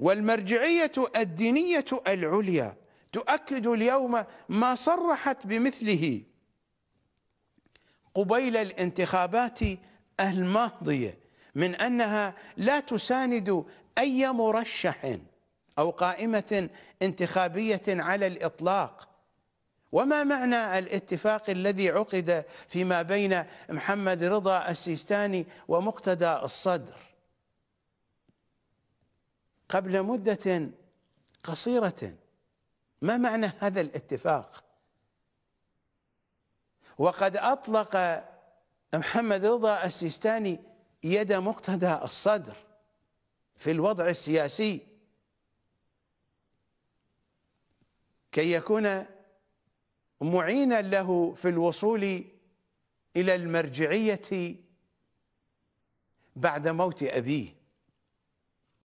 والمرجعية الدينية العليا تؤكد اليوم ما صرحت بمثله قبيل الانتخابات الماضية من أنها لا تساند أي مرشح أو قائمة انتخابية على الإطلاق وما معنى الاتفاق الذي عقد فيما بين محمد رضا السيستاني ومقتدى الصدر قبل مدة قصيرة ما معنى هذا الاتفاق وقد أطلق محمد رضا السيستاني يد مقتدى الصدر في الوضع السياسي كي يكون معينا له في الوصول إلى المرجعية بعد موت أبيه